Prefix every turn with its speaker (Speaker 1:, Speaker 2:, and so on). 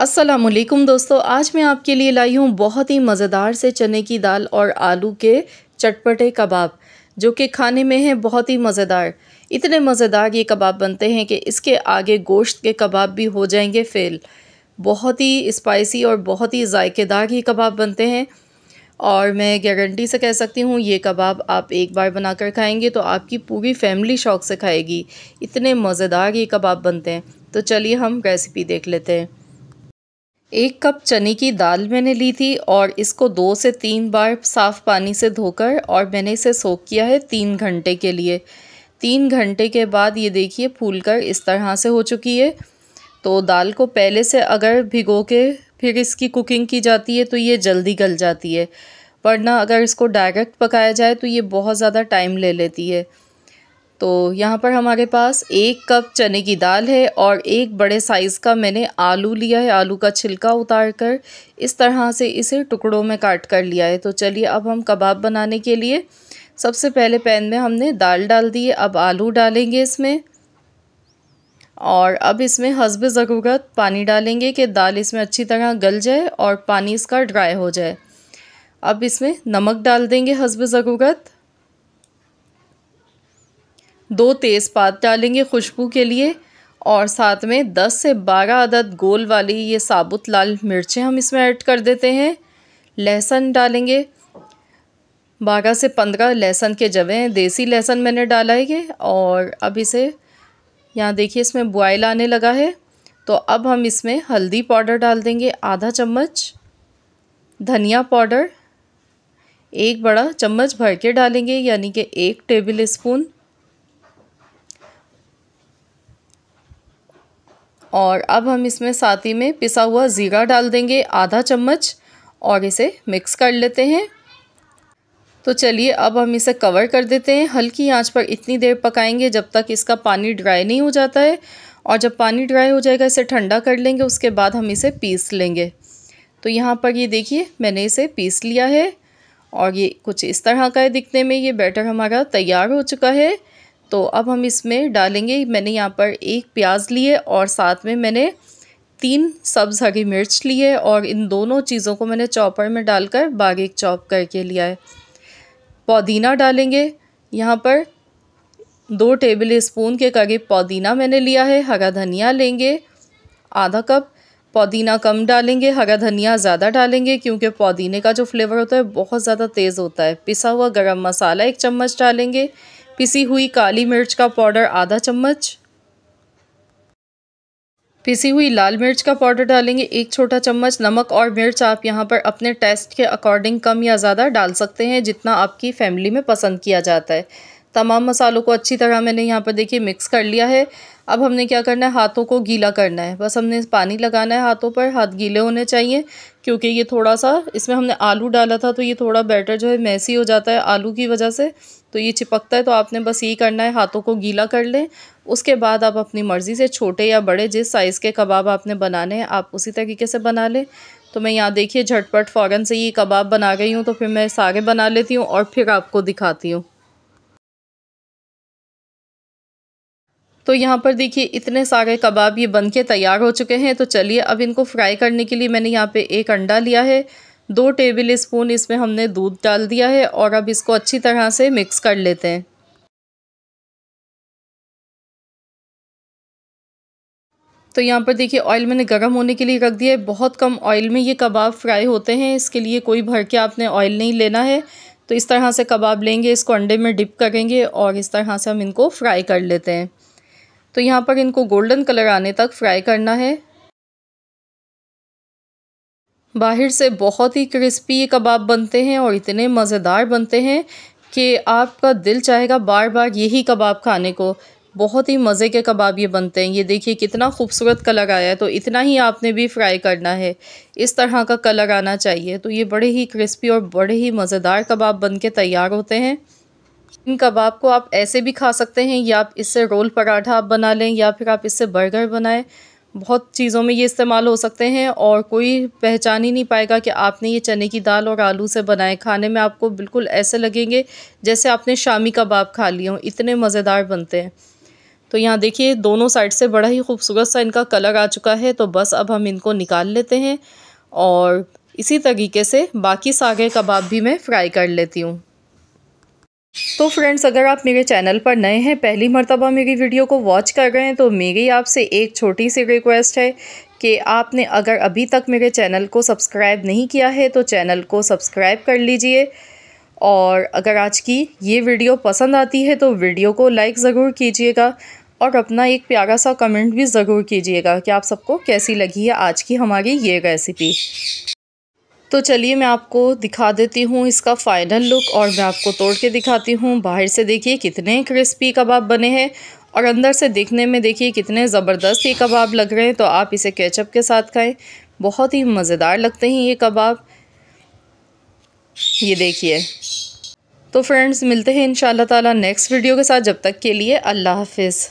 Speaker 1: असलकुम दोस्तों आज मैं आपके लिए लाई हूँ बहुत ही मज़ेदार से चने की दाल और आलू के चटपटे कबाब जो कि खाने में हैं बहुत ही मज़ेदार इतने मज़ेदार ये कबाब बनते हैं कि इसके आगे गोश्त के कबाब भी हो जाएंगे फेल बहुत ही स्पाइसी और बहुत ही जायकेदार ये कबाब बनते हैं और मैं गारंटी से कह सकती हूँ ये कबाब आप एक बार बनाकर खाएंगे तो आपकी पूरी फैमिली शौक से खाएगी इतने मज़ेदार ये कबाब बनते हैं तो चलिए हम रेसिपी देख लेते हैं एक कप चने की दाल मैंने ली थी और इसको दो से तीन बार साफ़ पानी से धोकर और मैंने इसे सोख किया है तीन घंटे के लिए तीन घंटे के बाद ये देखिए फूल कर इस तरह से हो चुकी है तो दाल को पहले से अगर भिगो के फिर इसकी कुकिंग की जाती है तो ये जल्दी गल जाती है वरना अगर इसको डायरेक्ट पकाया जाए तो ये बहुत ज़्यादा टाइम ले लेती है तो यहाँ पर हमारे पास एक कप चने की दाल है और एक बड़े साइज़ का मैंने आलू लिया है आलू का छिलका उतार कर इस तरह से इसे टुकड़ों में काट कर लिया है तो चलिए अब हम कबाब बनाने के लिए सबसे पहले पैन में हमने दाल डाल दी है अब आलू डालेंगे इसमें और अब इसमें हसब ज़रूरत पानी डालेंगे कि दाल इसमें अच्छी तरह गल जाए और पानी इसका ड्राई हो जाए अब इसमें नमक डाल देंगे हसब ज़रूरत दो तेज़पात डालेंगे खुशबू के लिए और साथ में 10 से 12 अदद गोल वाली ये साबुत लाल मिर्चें हम इसमें ऐड कर देते हैं लहसुन डालेंगे 12 से 15 लहसुन के जवे हैं देसी लहसुन मैंने डाला है ये और अब इसे यहाँ देखिए इसमें बॉयल आने लगा है तो अब हम इसमें हल्दी पाउडर डाल देंगे आधा चम्मच धनिया पाउडर एक बड़ा चम्मच भर के डालेंगे यानी कि एक टेबल स्पून और अब हम इसमें साथ ही में पिसा हुआ ज़ीरा डाल देंगे आधा चम्मच और इसे मिक्स कर लेते हैं तो चलिए अब हम इसे कवर कर देते हैं हल्की आंच पर इतनी देर पकाएंगे जब तक इसका पानी ड्राई नहीं हो जाता है और जब पानी ड्राई हो जाएगा इसे ठंडा कर लेंगे उसके बाद हम इसे पीस लेंगे तो यहाँ पर ये देखिए मैंने इसे पीस लिया है और ये कुछ इस तरह का है दिखने में ये बैटर हमारा तैयार हो चुका है तो अब हम इसमें डालेंगे मैंने यहाँ पर एक प्याज लिए और साथ में मैंने तीन सब्ज़ हरी मिर्च ली है और इन दोनों चीज़ों को मैंने चॉपर में डालकर बारीक चॉप करके लिया है पुदीना डालेंगे यहाँ पर दो टेबल स्पून के करीब पुदीना मैंने लिया है हरा धनिया लेंगे आधा कप पुदीना कम डालेंगे हरा धनिया ज़्यादा डालेंगे क्योंकि पुदीने का जो फ्लेवर होता है बहुत ज़्यादा तेज़ होता है पिसा हुआ गर्म मसाला एक चम्मच डालेंगे पिसी हुई काली मिर्च का पाउडर आधा चम्मच पिसी हुई लाल मिर्च का पाउडर डालेंगे एक छोटा चम्मच नमक और मिर्च आप यहाँ पर अपने टेस्ट के अकॉर्डिंग कम या ज़्यादा डाल सकते हैं जितना आपकी फैमिली में पसंद किया जाता है तमाम मसालों को अच्छी तरह मैंने यहाँ पर देखिए मिक्स कर लिया है अब हमने क्या करना है हाथों को गीला करना है बस हमने पानी लगाना है हाथों पर हाथ गीले होने चाहिए क्योंकि ये थोड़ा सा इसमें हमने आलू डाला था तो ये थोड़ा बैटर जो है मैसी हो जाता है आलू की वजह से तो ये चिपकता है तो आपने बस यही करना है हाथों को गीला कर लें उसके बाद आप अपनी मर्ज़ी से छोटे या बड़े जिस साइज़ के कबाब आपने बनाने हैं आप उसी तरीके से बना लें तो मैं यहाँ देखिए झटपट फ़ौरन से ये कबाब बना गई हूँ तो फिर मैं सारे बना लेती हूँ और फिर आपको दिखाती हूँ तो यहाँ पर देखिए इतने सारे कबाब ये बन के तैयार हो चुके हैं तो चलिए अब इनको फ्राई करने के लिए मैंने यहाँ पे एक अंडा लिया है दो टेबल स्पून इसमें हमने दूध डाल दिया है और अब इसको अच्छी तरह से मिक्स कर लेते हैं तो यहाँ पर देखिए ऑयल मैंने गर्म होने के लिए रख दिया है बहुत कम ऑयल में ये कबाब फ्राई होते हैं इसके लिए कोई भर के आपने ऑयल नहीं लेना है तो इस तरह से कबाब लेंगे इसको अंडे में डिप करेंगे और इस तरह से हम इनको फ्राई कर लेते हैं तो यहाँ पर इनको गोल्डन कलर आने तक फ्राई करना है बाहर से बहुत ही क्रिस्पी कबाब बनते हैं और इतने मज़ेदार बनते हैं कि आपका दिल चाहेगा बार बार यही कबाब खाने को बहुत ही मज़े के कबाब ये बनते हैं ये देखिए कितना खूबसूरत कलर आया है तो इतना ही आपने भी फ्राई करना है इस तरह का कलर आना चाहिए तो ये बड़े ही क्रिस्पी और बड़े ही मज़ेदार कबाब बन के तैयार होते हैं चिकन कबाब को आप ऐसे भी खा सकते हैं या आप इससे रोल पराठा आप बना लें या फिर आप इससे बर्गर बनाएं बहुत चीज़ों में ये इस्तेमाल हो सकते हैं और कोई पहचान ही नहीं पाएगा कि आपने ये चने की दाल और आलू से बनाए खाने में आपको बिल्कुल ऐसे लगेंगे जैसे आपने शामी कबाब खा लिए हों इतने मज़ेदार बनते हैं तो यहाँ देखिए दोनों साइड से बड़ा ही खूबसूरत सा इनका कलर आ चुका है तो बस अब हम इनको निकाल लेते हैं और इसी तरीके से बाकी सागे कबाब भी मैं फ्राई कर लेती हूँ तो फ्रेंड्स अगर आप मेरे चैनल पर नए हैं पहली मरतबा मेरी वीडियो को वॉच कर रहे हैं तो मेरी आपसे एक छोटी सी रिक्वेस्ट है कि आपने अगर अभी तक मेरे चैनल को सब्सक्राइब नहीं किया है तो चैनल को सब्सक्राइब कर लीजिए और अगर आज की ये वीडियो पसंद आती है तो वीडियो को लाइक ज़रूर कीजिएगा और अपना एक प्यारा सा कमेंट भी ज़रूर कीजिएगा कि आप सबको कैसी लगी है आज की हमारी ये रेसिपी तो चलिए मैं आपको दिखा देती हूँ इसका फ़ाइनल लुक और मैं आपको तोड़ के दिखाती हूँ बाहर से देखिए कितने क्रिस्पी कबाब बने हैं और अंदर से देखने में देखिए कितने ज़बरदस्त ये कबाब लग रहे हैं तो आप इसे केचप के साथ खाएं बहुत ही मज़ेदार लगते हैं ये कबाब ये देखिए तो फ्रेंड्स मिलते हैं इन ताला नेक्स्ट वीडियो के साथ जब तक के लिए अल्लाह हाफिज़